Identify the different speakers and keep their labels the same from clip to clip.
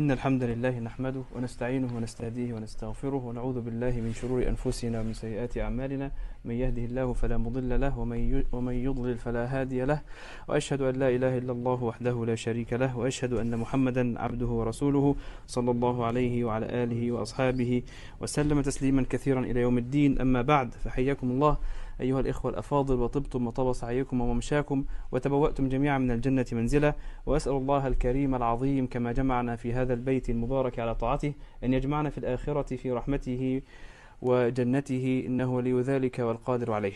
Speaker 1: إن الحمد لله نحمده ونستعينه ونستهديه ونستغفره ونعوذ بالله من شرور أنفسنا ومن سيئات أعمالنا من يهده الله فلا مضل له ومن يضلل فلا هادي له وأشهد أن لا إله إلا الله وحده لا شريك له وأشهد أن محمدا عبده ورسوله صلى الله عليه وعلى آله وأصحابه وسلم تسليما كثيرا إلى يوم الدين أما بعد فحياكم الله أيها الإخوة الأفاضل وطبتم وطاب سعيكم وممشاكم وتبوأتم جميعا من الجنة منزلة وأسأل الله الكريم العظيم كما جمعنا في هذا البيت المبارك على طاعته أن يجمعنا في الآخرة في رحمته وجنته إنه لي ذلك والقادر عليه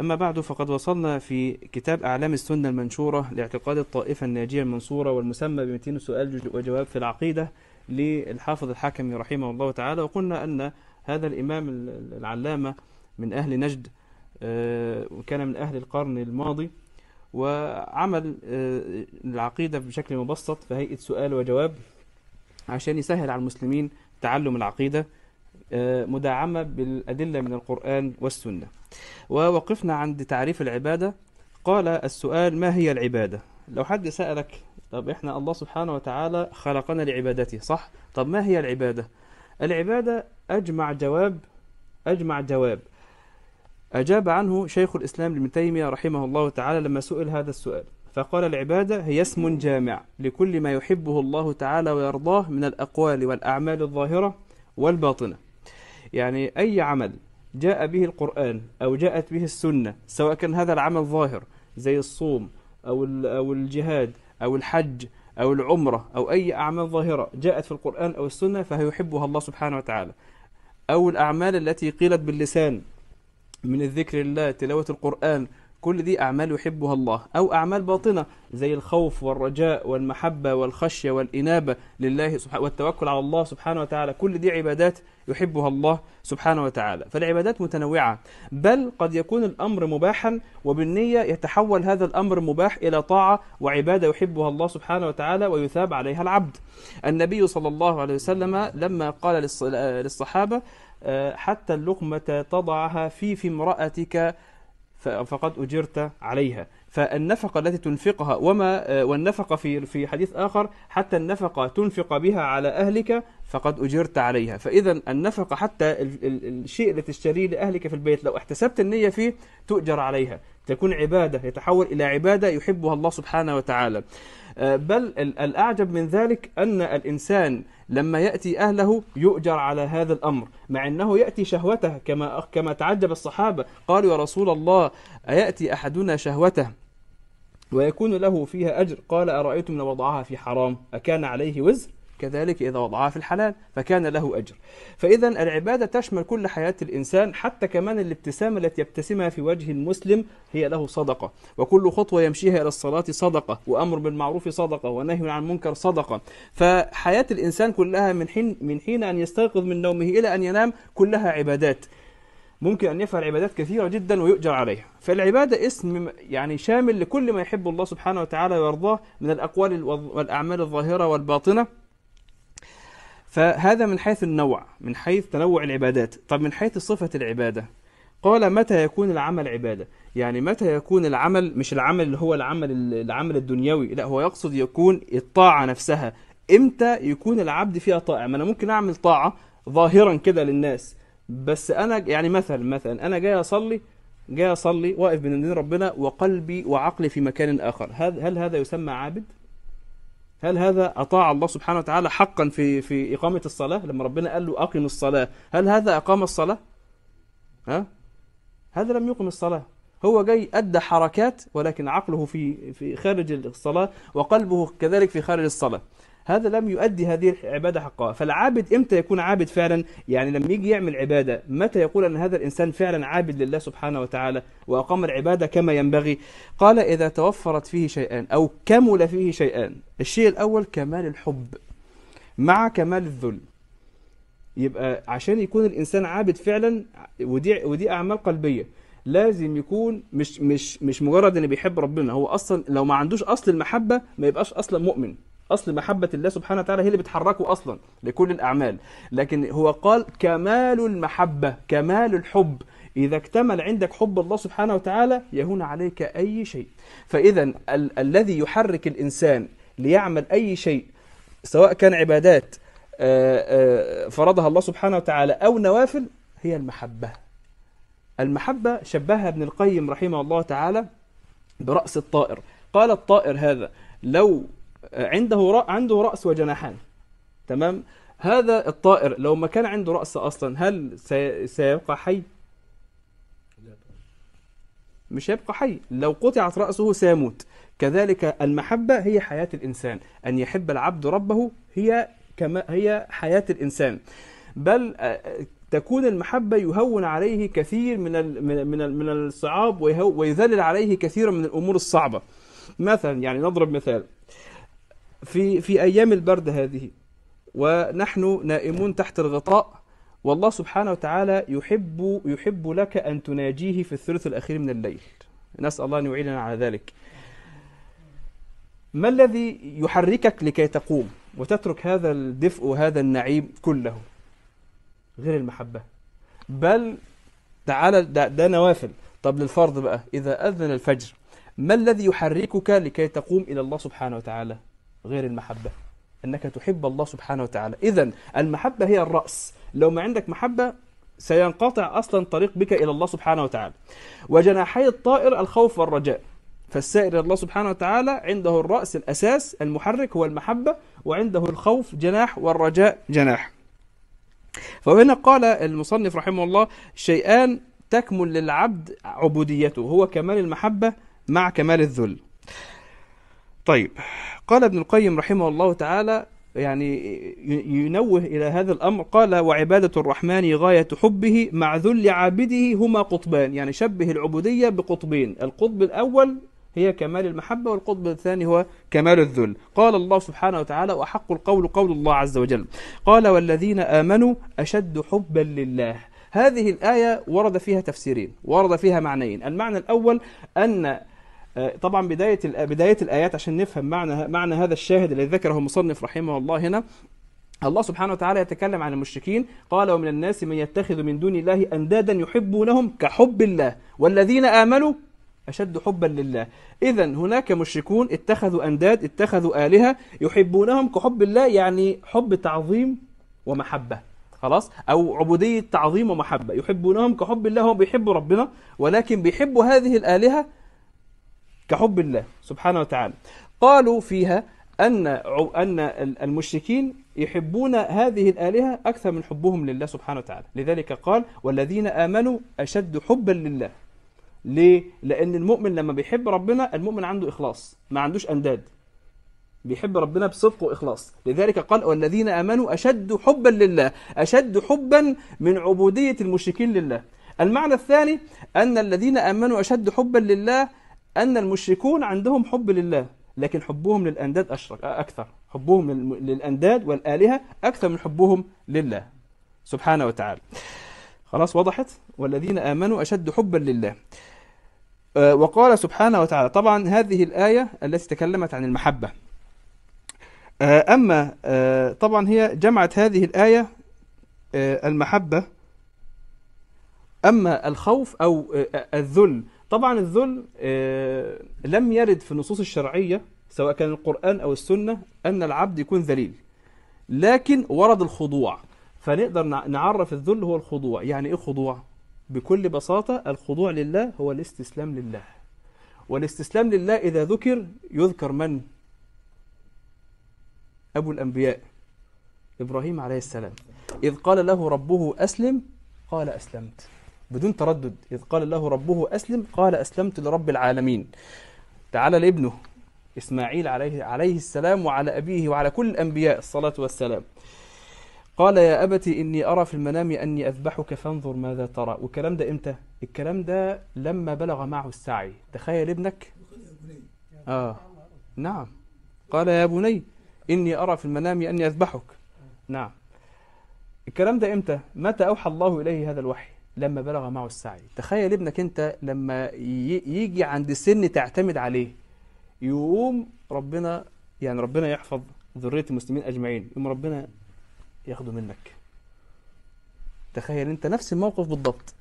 Speaker 1: أما بعد فقد وصلنا في كتاب أعلام السنة المنشورة لاعتقاد الطائفة الناجية المنصورة والمسمى ب 200 سؤال وجواب في العقيدة للحافظ الحكمي رحمه الله تعالى وقلنا أن هذا الإمام العلامة من أهل نجد آه، وكان من أهل القرن الماضي وعمل آه، العقيدة بشكل مبسط في هيئة سؤال وجواب عشان يسهل على المسلمين تعلم العقيدة آه، مدعمة بالأدلة من القرآن والسنة ووقفنا عند تعريف العبادة قال السؤال ما هي العبادة لو حد سألك طب إحنا الله سبحانه وتعالى خلقنا لعبادته صح طب ما هي العبادة العبادة أجمع جواب أجمع جواب أجاب عنه شيخ الإسلام ابن تيمية رحمه الله تعالى لما سئل هذا السؤال فقال العبادة هي اسم جامع لكل ما يحبه الله تعالى ويرضاه من الأقوال والأعمال الظاهرة والباطنة يعني أي عمل جاء به القرآن أو جاءت به السنة سواء كان هذا العمل ظاهر زي الصوم أو أو الجهاد أو الحج أو العمرة أو أي أعمال ظاهرة جاءت في القرآن أو السنة فهيحبها الله سبحانه وتعالى أو الأعمال التي قيلت باللسان من الذكر لله تلاوة القرآن كل دي أعمال يحبها الله أو أعمال باطنة زي الخوف والرجاء والمحبة والخشية والإنابة لله سبحانه والتوكل على الله سبحانه وتعالى كل دي عبادات يحبها الله سبحانه وتعالى فالعبادات متنوعة بل قد يكون الأمر مباحا وبالنية يتحول هذا الأمر مباح إلى طاعة وعبادة يحبها الله سبحانه وتعالى ويثاب عليها العبد النبي صلى الله عليه وسلم لما قال للصحابة آه، حتى اللقمة تضعها في في امرأتك فقد أجرت عليها فالنفقة التي تنفقها وما آه، والنفقة في في حديث آخر حتى النفقة تنفق بها على أهلك فقد أجرت عليها فإذا النفقة حتى الشيء الذي تشتريه لأهلك في البيت لو احتسبت النية فيه تؤجر عليها تكون عبادة يتحول إلى عبادة يحبها الله سبحانه وتعالى آه، بل الأعجب من ذلك أن الإنسان لما يأتي أهله يؤجر على هذا الأمر مع أنه يأتي شهوته كما, كما تعجب الصحابة قالوا يا رسول الله أيأتي أحدنا شهوته ويكون له فيها أجر قال أرأيتم لو وضعها في حرام أكان عليه وزر كذلك إذا وضعها في الحلال فكان له أجر فإذا العبادة تشمل كل حياة الإنسان حتى كمان الابتسامة التي يبتسمها في وجه المسلم هي له صدقة وكل خطوة يمشيها إلى الصلاة صدقة وأمر بالمعروف صدقة ونهي عن المنكر صدقة فحياة الإنسان كلها من حين من حين أن يستيقظ من نومه إلى أن ينام كلها عبادات ممكن أن يفعل عبادات كثيرة جدا ويؤجر عليها فالعبادة اسم يعني شامل لكل ما يحب الله سبحانه وتعالى ويرضاه من الأقوال والأعمال الظاهرة والباطنة فهذا من حيث النوع من حيث تنوع العبادات طب من حيث صفة العبادة قال متى يكون العمل عبادة يعني متى يكون العمل مش العمل اللي هو العمل العمل الدنيوي لا هو يقصد يكون الطاعة نفسها امتى يكون العبد فيها طائع ما انا ممكن اعمل طاعة ظاهرا كده للناس بس انا يعني مثلا مثلا انا جاي اصلي جاي اصلي واقف بين ربنا وقلبي وعقلي في مكان اخر هل هذا يسمى عابد هل هذا اطاع الله سبحانه وتعالى حقا في في اقامه الصلاه لما ربنا قال له اقم الصلاه هل هذا اقام الصلاه ها هذا لم يقم الصلاه هو جاي ادى حركات ولكن عقله في في خارج الصلاه وقلبه كذلك في خارج الصلاه هذا لم يؤدي هذه العبادة حقها فالعابد إمتى يكون عابد فعلا يعني لما يجي يعمل عبادة متى يقول أن هذا الإنسان فعلا عابد لله سبحانه وتعالى وأقام العبادة كما ينبغي قال إذا توفرت فيه شيئان أو كمل فيه شيئان الشيء الأول كمال الحب مع كمال الذل يبقى عشان يكون الإنسان عابد فعلا ودي, ودي أعمال قلبية لازم يكون مش مش مش مجرد انه بيحب ربنا هو اصلا لو ما عندوش اصل المحبه ما يبقاش اصلا مؤمن اصل محبه الله سبحانه وتعالى هي اللي بتحركه اصلا لكل الاعمال لكن هو قال كمال المحبه كمال الحب إذا اكتمل عندك حب الله سبحانه وتعالى يهون عليك أي شيء فإذا ال- الذي يحرك الإنسان ليعمل أي شيء سواء كان عبادات آآ آه، آآ آه، فرضها الله سبحانه وتعالى أو نوافل هي المحبة المحبة شبهها ابن القيم رحمه الله تعالى برأس الطائر قال الطائر هذا لو عنده عنده راس وجناحان تمام هذا الطائر لو ما كان عنده راس اصلا هل سيبقى حي مش هيبقى حي لو قطعت راسه سيموت كذلك المحبه هي حياه الانسان ان يحب العبد ربه هي كما هي حياه الانسان بل آه، تكون المحبة يهون عليه كثير من من من الصعاب ويذلل عليه كثيرا من الأمور الصعبة. مثلا يعني نضرب مثال في في أيام البرد هذه ونحن نائمون تحت الغطاء والله سبحانه وتعالى يحب يحب لك أن تناجيه في الثلث الأخير من الليل نسأل الله أن يعيننا على ذلك ما الذي يحركك لكي تقوم وتترك هذا الدفء وهذا النعيم كله غير المحبة بل تعالى ده, ده نوافل طب للفرض بقى إذا أذن الفجر ما الذي يحركك لكي تقوم إلى الله سبحانه وتعالى غير المحبة أنك تحب الله سبحانه وتعالى إذا المحبة هي الرأس لو ما عندك محبة سينقطع أصلا طريق بك إلى الله سبحانه وتعالى وجناحي الطائر الخوف والرجاء فالسائر الله سبحانه وتعالى عنده الرأس الأساس المحرك هو المحبة وعنده الخوف جناح والرجاء جناح فهنا قال المصنف رحمه الله شيئان تكمل للعبد عبوديته هو كمال المحبة مع كمال الذل طيب قال ابن القيم رحمه الله تعالى يعني ينوه إلى هذا الأمر قال وعبادة الرحمن غاية حبه مع ذل عابده هما قطبان يعني شبه العبودية بقطبين القطب الأول هي كمال المحبة والقطب الثاني هو كمال الذل قال الله سبحانه وتعالى وأحق القول قول الله عز وجل قال والذين آمنوا أشد حبا لله هذه الآية ورد فيها تفسيرين ورد فيها معنيين المعنى الأول أن آه، طبعا بدايه بدايه الايات عشان نفهم معنى معنى هذا الشاهد الذي ذكره المصنف رحمه الله هنا الله سبحانه وتعالى يتكلم عن المشركين قال ومن الناس من يتخذ من دون الله اندادا يحبونهم كحب الله والذين امنوا اشد حبا لله اذا هناك مشركون اتخذوا انداد اتخذوا الهه يحبونهم كحب الله يعني حب تعظيم ومحبه خلاص او عبوديه تعظيم ومحبه يحبونهم كحب الله هم بيحبوا ربنا ولكن بيحبوا هذه الالهه كحب الله سبحانه وتعالى قالوا فيها أن أن المشركين يحبون هذه الآلهة أكثر من حبهم لله سبحانه وتعالى لذلك قال والذين آمنوا أشد حبا لله ليه؟ لأن المؤمن لما بيحب ربنا المؤمن عنده إخلاص ما عندوش أنداد بيحب ربنا بصدق وإخلاص لذلك قال والذين آمنوا أشد حبا لله أشد حبا من عبودية المشركين لله المعنى الثاني أن الذين آمنوا أشد حبا لله أن المشركون عندهم حب لله لكن حبهم للأنداد أشرك أكثر حبهم للأنداد والآلهة أكثر من حبهم لله سبحانه وتعالى خلاص وضحت والذين آمنوا أشد حبا لله وقال سبحانه وتعالى طبعا هذه الآية التي تكلمت عن المحبة أما طبعا هي جمعت هذه الآية المحبة أما الخوف أو الذل طبعا الذل آه، لم يرد في النصوص الشرعية سواء كان القرآن أو السنة أن العبد يكون ذليل لكن ورد الخضوع فنقدر نعرف الذل هو الخضوع يعني إيه خضوع؟ بكل بساطة الخضوع لله هو الاستسلام لله والاستسلام لله إذا ذكر يذكر من؟ أبو الأنبياء إبراهيم عليه السلام إذ قال له ربه أسلم قال أسلمت بدون تردد إذ قال له ربه أسلم قال أسلمت لرب العالمين تعالى لابنه إسماعيل عليه, عليه السلام وعلى أبيه وعلى كل الأنبياء الصلاة والسلام قال يا أبت إني أرى في المنام أني أذبحك فانظر ماذا ترى والكلام ده إمتى؟ الكلام ده لما بلغ معه السعي تخيل ابنك آه نعم قال يا بني إني أرى في المنام أني أذبحك نعم الكلام ده إمتى؟ متى أوحى الله إليه هذا الوحي؟ لما بلغ معه السعي تخيل ابنك انت لما يجي عند سن تعتمد عليه يقوم ربنا يعني ربنا يحفظ ذرية المسلمين أجمعين يقوم ربنا ياخده منك تخيل انت نفس الموقف بالضبط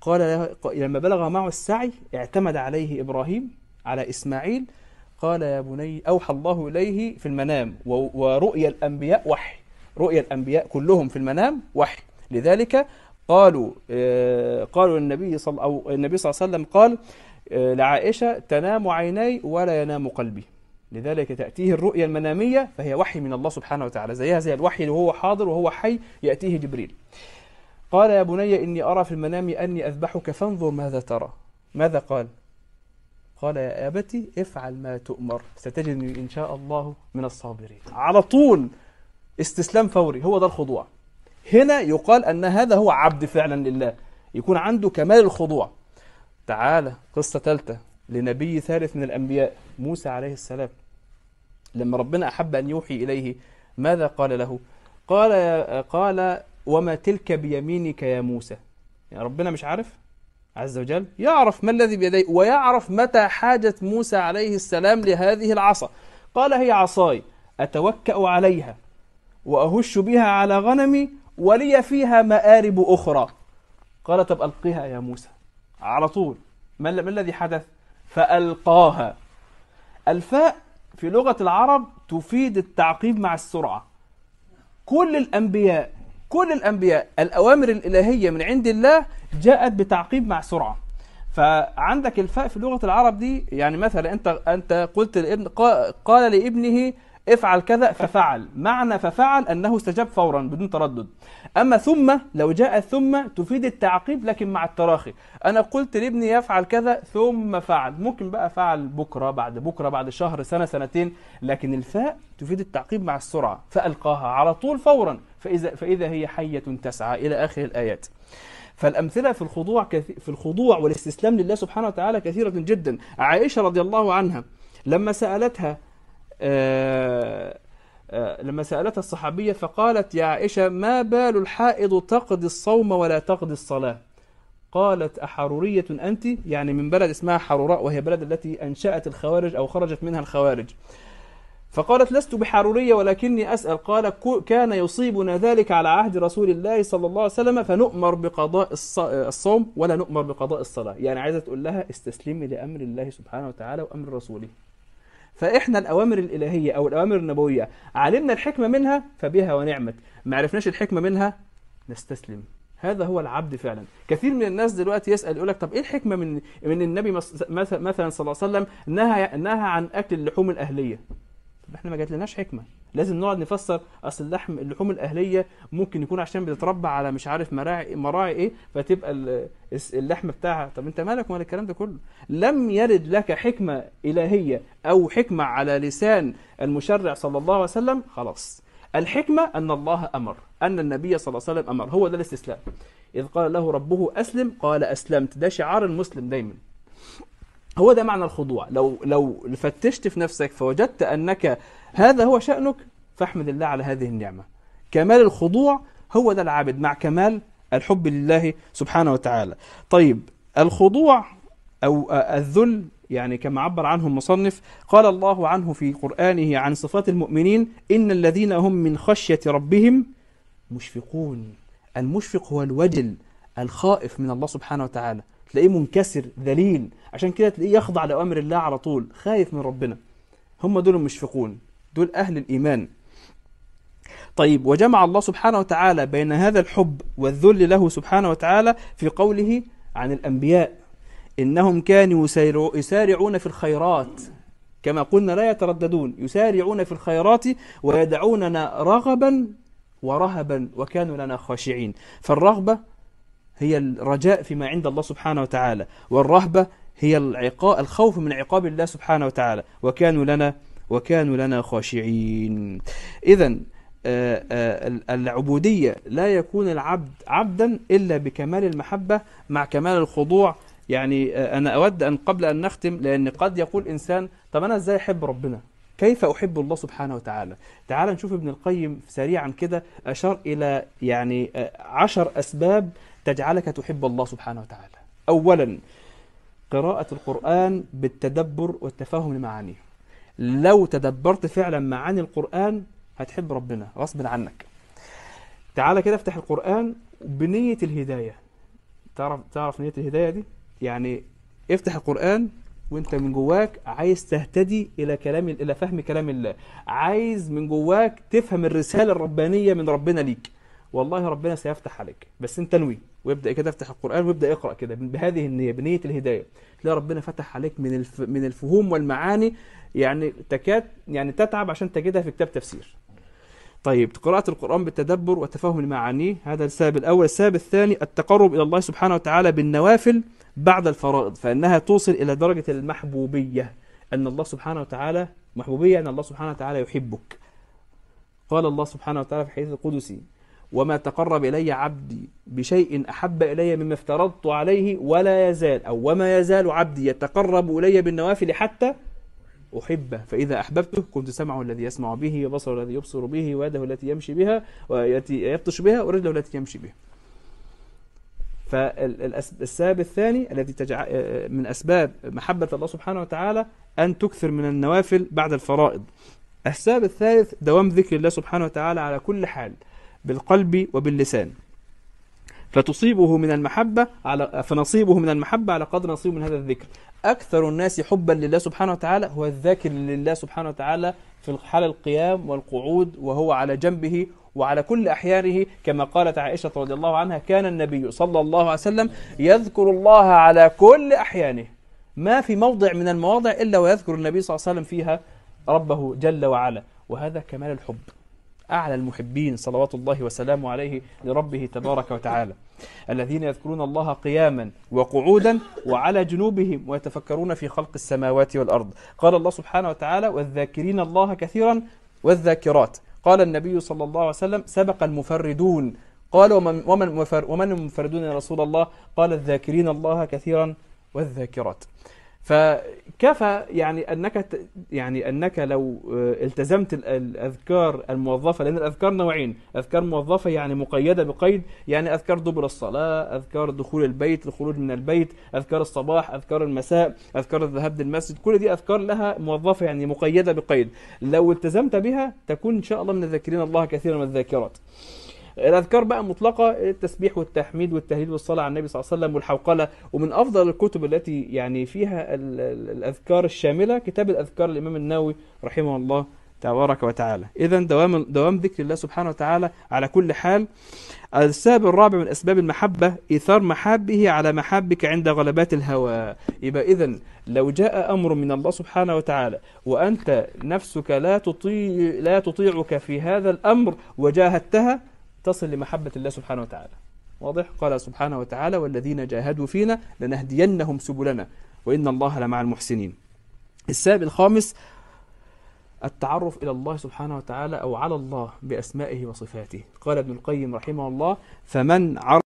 Speaker 1: قال له لما بلغ معه السعي اعتمد عليه إبراهيم على إسماعيل قال يا بني أوحى الله إليه في المنام ورؤيا الأنبياء وحي رؤيا الأنبياء كلهم في المنام وحي لذلك قالوا آه، قالوا النبي صلى أو النبي صلى الله عليه وسلم قال آه، لعائشة تنام عيني ولا ينام قلبي لذلك تأتيه الرؤيا المنامية فهي وحي من الله سبحانه وتعالى زيها زي الوحي وهو حاضر وهو حي يأتيه جبريل قال يا بني إني أرى في المنام أني أذبحك فانظر ماذا ترى ماذا قال قال يا أبتي افعل ما تؤمر ستجدني إن شاء الله من الصابرين على طول استسلام فوري هو ده الخضوع هنا يقال أن هذا هو عبد فعلا لله يكون عنده كمال الخضوع تعالى قصة ثالثة لنبي ثالث من الأنبياء موسى عليه السلام لما ربنا أحب أن يوحي إليه ماذا قال له قال قال وما تلك بيمينك يا موسى يعني ربنا مش عارف عز وجل يعرف ما الذي بيديه ويعرف متى حاجة موسى عليه السلام لهذه العصا قال هي عصاي أتوكأ عليها وأهش بها على غنمي ولي فيها مآرب أخرى قال طب ألقيها يا موسى على طول ما, الذي حدث فألقاها الفاء في لغة العرب تفيد التعقيب مع السرعة كل الأنبياء كل الأنبياء الأوامر الإلهية من عند الله جاءت بتعقيب مع سرعة فعندك الفاء في لغة العرب دي يعني مثلا أنت أنت قلت لابن قال لابنه افعل كذا ففعل معنى ففعل أنه استجاب فورا بدون تردد أما ثم لو جاء ثم تفيد التعقيب لكن مع التراخي أنا قلت لابني يفعل كذا ثم فعل ممكن بقى فعل بكرة بعد بكرة بعد شهر سنة سنتين لكن الفاء تفيد التعقيب مع السرعة فألقاها على طول فورا فإذا, فإذا هي حية تسعى إلى آخر الآيات فالأمثلة في الخضوع كثي... في الخضوع والاستسلام لله سبحانه وتعالى كثيرة جدا عائشة رضي الله عنها لما سألتها آه، آه، لما سألتها الصحابية فقالت يا عائشة ما بال الحائض تقضي الصوم ولا تقضي الصلاة قالت أحرورية أنت يعني من بلد اسمها حروراء وهي بلد التي أنشأت الخوارج أو خرجت منها الخوارج فقالت لست بحرورية ولكني أسأل قال كان يصيبنا ذلك على عهد رسول الله صلى الله عليه وسلم فنؤمر بقضاء الصوم ولا نؤمر بقضاء الصلاة يعني عايزة تقول لها استسلمي لأمر الله سبحانه وتعالى وأمر رسوله فاحنا الاوامر الالهيه او الاوامر النبويه علمنا الحكمه منها فبها ونعمت ما عرفناش الحكمه منها نستسلم هذا هو العبد فعلا كثير من الناس دلوقتي يسال يقول لك طب ايه الحكمه من من النبي مثلا صلى الله عليه وسلم نهى نهى عن اكل اللحوم الاهليه طب احنا ما جاتلناش حكمه لازم نقعد نفسر اصل اللحم اللحوم الاهليه ممكن يكون عشان بتتربى على مش عارف مراعي مراعي ايه فتبقى اللحم بتاعها طب انت مالك ومال الكلام ده كله لم يرد لك حكمه الهيه او حكمه على لسان المشرع صلى الله عليه وسلم خلاص الحكمه ان الله امر ان النبي صلى الله عليه وسلم امر هو ده الاستسلام اذ قال له ربه اسلم قال اسلمت ده شعار المسلم دايما هو ده معنى الخضوع لو لو فتشت في نفسك فوجدت انك هذا هو شأنك فاحمد الله على هذه النعمة كمال الخضوع هو ده العابد مع كمال الحب لله سبحانه وتعالى طيب الخضوع أو الذل يعني كما عبر عنه المصنف قال الله عنه في قرآنه عن صفات المؤمنين إن الذين هم من خشية ربهم مشفقون المشفق هو الوجل الخائف من الله سبحانه وتعالى تلاقيه منكسر ذليل عشان كده تلاقيه يخضع لأوامر الله على طول خايف من ربنا هم دول المشفقون دول أهل الإيمان طيب وجمع الله سبحانه وتعالى بين هذا الحب والذل له سبحانه وتعالى في قوله عن الأنبياء إنهم كانوا يسارعون في الخيرات كما قلنا لا يترددون يسارعون في الخيرات ويدعوننا رغبا ورهبا وكانوا لنا خاشعين فالرغبة هي الرجاء فيما عند الله سبحانه وتعالى والرهبة هي العقاء الخوف من عقاب الله سبحانه وتعالى وكانوا لنا وكانوا لنا خاشعين إذا آه، آه، العبودية لا يكون العبد عبدا إلا بكمال المحبة مع كمال الخضوع يعني آه، أنا أود أن قبل أن نختم لأن قد يقول إنسان طب أنا إزاي أحب ربنا كيف أحب الله سبحانه وتعالى تعال نشوف ابن القيم سريعا كده أشار إلى يعني عشر أسباب تجعلك تحب الله سبحانه وتعالى أولا قراءة القرآن بالتدبر والتفاهم لمعانيه لو تدبرت فعلا معاني القرآن هتحب ربنا غصب عنك تعالى كده افتح القرآن بنية الهداية تعرف تعرف نية الهداية دي يعني افتح القرآن وانت من جواك عايز تهتدي الى كلام الى فهم كلام الله عايز من جواك تفهم الرسالة الربانية من ربنا ليك والله ربنا سيفتح عليك بس انت انوي ويبدا كده افتح القران ويبدا اقرا كده بهذه النيه بنيه الهدايه تلاقي ربنا فتح عليك من الف... من الفهوم والمعاني يعني تكاد يعني تتعب عشان تجدها في كتاب تفسير طيب قراءة القرآن بالتدبر وتفهم لمعانيه هذا السبب الأول السبب الثاني التقرب إلى الله سبحانه وتعالى بالنوافل بعد الفرائض فإنها توصل إلى درجة المحبوبية أن الله سبحانه وتعالى محبوبية أن الله سبحانه وتعالى يحبك قال الله سبحانه وتعالى في حديث القدسي وما تقرب إلي عبدي بشيء أحب إلي مما افترضت عليه ولا يزال أو وما يزال عبدي يتقرب إلي بالنوافل حتى أحبه فإذا أحببته كنت سمعه الذي يسمع به وبصره الذي يبصر به ويده التي يمشي بها والتي يبطش بها ورجله التي يمشي بها فالسبب الثاني الذي من أسباب محبة الله سبحانه وتعالى أن تكثر من النوافل بعد الفرائض السبب الثالث دوام ذكر الله سبحانه وتعالى على كل حال بالقلب وباللسان فتصيبه من المحبة على فنصيبه من المحبة على قدر نصيبه من هذا الذكر أكثر الناس حبا لله سبحانه وتعالى هو الذاكر لله سبحانه وتعالى في حال القيام والقعود وهو على جنبه وعلى كل أحيانه كما قالت عائشة رضي الله عنها كان النبي صلى الله عليه وسلم يذكر الله على كل أحيانه ما في موضع من المواضع إلا ويذكر النبي صلى الله عليه وسلم فيها ربه جل وعلا وهذا كمال الحب أعلى المحبين صلوات الله وسلامه عليه لربه تبارك وتعالى الذين يذكرون الله قياما وقعودا وعلى جنوبهم ويتفكرون في خلق السماوات والأرض قال الله سبحانه وتعالى والذاكرين الله كثيرا والذاكرات قال النبي صلى الله عليه وسلم سبق المفردون قال ومن, ومن, المفردون يا رسول الله قال الذاكرين الله كثيرا والذاكرات فكفى يعني انك يعني انك لو آه، التزمت الاذكار الموظفه لان الاذكار نوعين اذكار موظفه يعني مقيده بقيد يعني اذكار دبر الصلاه اذكار دخول البيت الخروج من البيت اذكار الصباح اذكار المساء اذكار الذهاب للمسجد كل دي اذكار لها موظفه يعني مقيده بقيد لو التزمت بها تكون ان شاء الله من الذاكرين الله كثيرا من الذاكرات الاذكار بقى مطلقه التسبيح والتحميد والتهليل والصلاه على النبي صلى الله عليه وسلم والحوقله ومن افضل الكتب التي يعني فيها الاذكار الشامله كتاب الاذكار الامام النووي رحمه الله تبارك وتعالى اذا دوام دوام ذكر الله سبحانه وتعالى على كل حال السبب الرابع من اسباب المحبه ايثار محبه على محبك عند غلبات الهوى يبقى اذا لو جاء امر من الله سبحانه وتعالى وانت نفسك لا تطيع لا تطيعك في هذا الامر وجاهدتها تصل لمحبة الله سبحانه وتعالى واضح قال سبحانه وتعالى والذين جاهدوا فينا لنهدينهم سبلنا وإن الله لمع المحسنين السبب الخامس التعرف إلى الله سبحانه وتعالى أو على الله بأسمائه وصفاته قال ابن القيم رحمه الله فمن عرف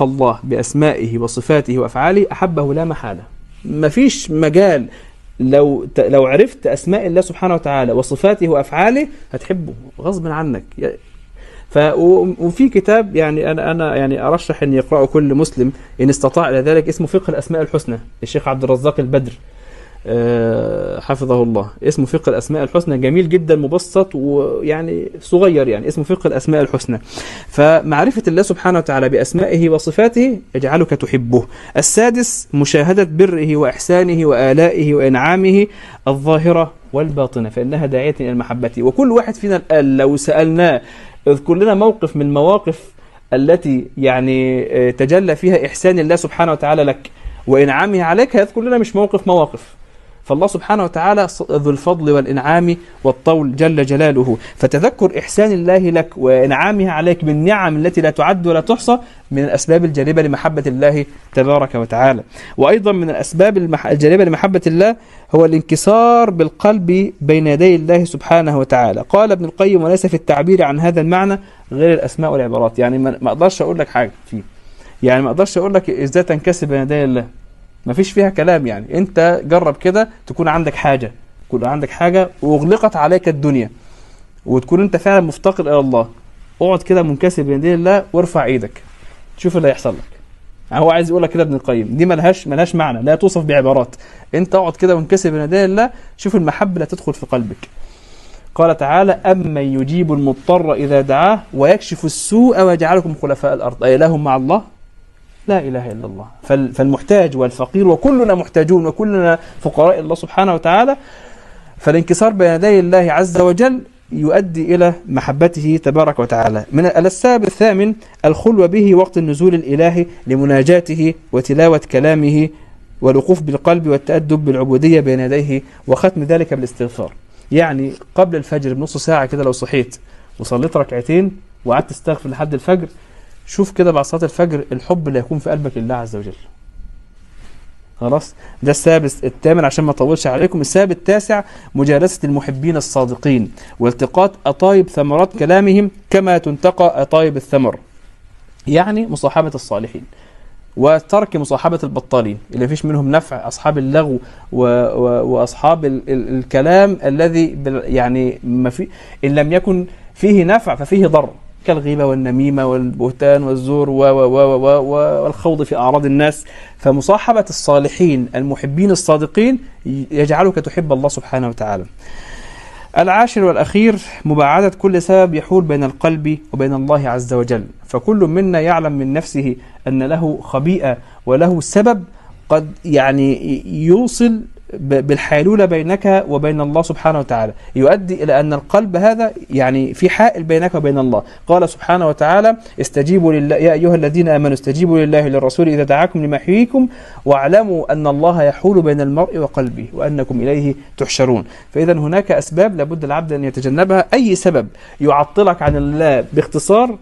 Speaker 1: الله بأسمائه وصفاته وأفعاله أحبه لا محالة مفيش مجال لو لو عرفت اسماء الله سبحانه وتعالى وصفاته وافعاله هتحبه غصب عنك ف وفي كتاب يعني انا انا يعني ارشح ان يقراه كل مسلم ان استطاع الى ذلك اسمه فقه الاسماء الحسنى للشيخ عبد الرزاق البدر آه، حفظه الله اسمه فقه الأسماء الحسنى جميل جدا مبسط ويعني صغير يعني اسمه فقه الأسماء الحسنى فمعرفة الله سبحانه وتعالى بأسمائه وصفاته يجعلك تحبه السادس مشاهدة بره وإحسانه وآلائه وإنعامه الظاهرة والباطنة فإنها داعية إلى المحبة وكل واحد فينا الآن لو سألناه اذكر لنا موقف من مواقف التي يعني آه، تجلى فيها إحسان الله سبحانه وتعالى لك وإنعامه عليك هيذكر لنا مش موقف مواقف فالله سبحانه وتعالى ذو الفضل والإنعام والطول جل جلاله فتذكر إحسان الله لك وإنعامه عليك بالنعم التي لا تعد ولا تحصى من الأسباب الجالبة لمحبة الله تبارك وتعالى وأيضا من الأسباب الجالبة لمحبة الله هو الانكسار بالقلب بين يدي الله سبحانه وتعالى قال ابن القيم وليس في التعبير عن هذا المعنى غير الأسماء والعبارات يعني ما أقدرش أقول لك حاجة فيه يعني ما أقدرش أقول لك إزاي تنكسر بين يدي الله مفيش فيها كلام يعني انت جرب كده تكون عندك حاجه تكون عندك حاجه واغلقت عليك الدنيا وتكون انت فعلا مفتقر الى الله اقعد كده منكسر بين يدي الله وارفع ايدك شوف اللي هيحصل لك يعني هو عايز يقول لك كده ابن القيم دي ملهاش ملهاش معنى لا توصف بعبارات انت اقعد كده منكسر بين يدي الله شوف المحبه اللي تدخل في قلبك قال تعالى أمن يجيب المضطر إذا دعاه ويكشف السوء ويجعلكم خلفاء الأرض أي لهم مع الله لا إله إلا الله فالمحتاج والفقير وكلنا محتاجون وكلنا فقراء الله سبحانه وتعالى فالانكسار بين يدي الله عز وجل يؤدي إلى محبته تبارك وتعالى من السبب الثامن الخلوة به وقت النزول الإلهي لمناجاته وتلاوة كلامه والوقوف بالقلب والتأدب بالعبودية بين يديه وختم ذلك بالاستغفار يعني قبل الفجر بنص ساعة كده لو صحيت وصليت ركعتين وقعدت تستغفر لحد الفجر شوف كده بعد صلاه الفجر الحب اللي هيكون في قلبك لله عز وجل خلاص ده السبب الثامن عشان ما اطولش عليكم السبب التاسع مجالسه المحبين الصادقين والتقاط اطايب ثمرات كلامهم كما تنتقى اطايب الثمر يعني مصاحبه الصالحين وترك مصاحبة البطالين اللي فيش منهم نفع أصحاب اللغو و... و... وأصحاب ال... ال... الكلام الذي بال... يعني ما في إن لم يكن فيه نفع ففيه ضر كالغيبة والنميمة والبهتان والزور و و و و والخوض في أعراض الناس فمصاحبة الصالحين المحبين الصادقين يجعلك تحب الله سبحانه وتعالى العاشر والأخير مباعدة كل سبب يحول بين القلب وبين الله عز وجل فكل منا يعلم من نفسه أن له خبيئة وله سبب قد يعني يوصل بالحيلولة بينك وبين الله سبحانه وتعالى يؤدي إلى أن القلب هذا يعني في حائل بينك وبين الله قال سبحانه وتعالى استجيبوا لله يا أيها الذين آمنوا استجيبوا لله للرسول إذا دعاكم لما يحييكم واعلموا أن الله يحول بين المرء وقلبه وأنكم إليه تحشرون فإذا هناك أسباب لابد العبد أن يتجنبها أي سبب يعطلك عن الله باختصار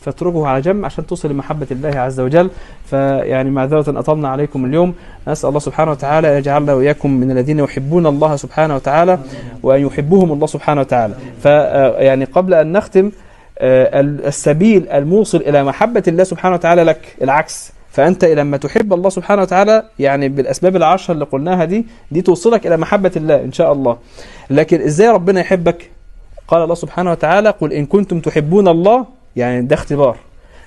Speaker 1: فاتركه على جنب عشان توصل لمحبة الله عز وجل فيعني معذرة أطلنا عليكم اليوم نسأل الله سبحانه وتعالى أن يجعلنا وإياكم من الذين يحبون الله سبحانه وتعالى وأن يحبهم الله سبحانه وتعالى فيعني آه، قبل أن نختم آه، السبيل الموصل إلى محبة الله سبحانه وتعالى لك العكس فأنت لما تحب الله سبحانه وتعالى يعني بالأسباب العشرة اللي قلناها دي دي توصلك إلى محبة الله إن شاء الله لكن إزاي ربنا يحبك قال الله سبحانه وتعالى قل إن كنتم تحبون الله يعني ده اختبار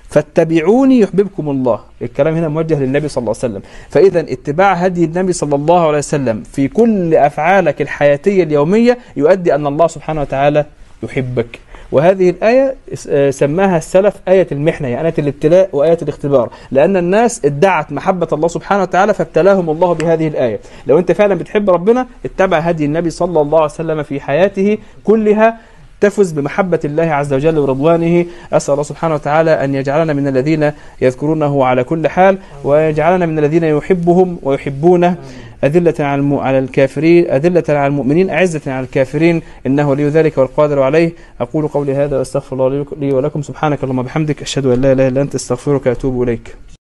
Speaker 1: فاتبعوني يحببكم الله الكلام هنا موجه للنبي صلى الله عليه وسلم فإذا اتباع هدي النبي صلى الله عليه وسلم في كل أفعالك الحياتية اليومية يؤدي أن الله سبحانه وتعالى يحبك وهذه الآية آه، سماها السلف آية المحنة يعني آية الابتلاء وآية الاختبار لأن الناس ادعت محبة الله سبحانه وتعالى فابتلاهم الله بهذه الآية لو أنت فعلا بتحب ربنا اتبع هدي النبي صلى الله عليه وسلم في حياته كلها تفز بمحبة الله عز وجل ورضوانه أسأل الله سبحانه وتعالى أن يجعلنا من الذين يذكرونه على كل حال ويجعلنا من الذين يحبهم ويحبونه أذلة على على الكافرين أذلة على المؤمنين أعزة على الكافرين إنه ولي ذلك والقادر عليه أقول قولي هذا وأستغفر الله لي ولكم سبحانك اللهم وبحمدك أشهد أن لا إله إلا أنت أستغفرك وأتوب إليك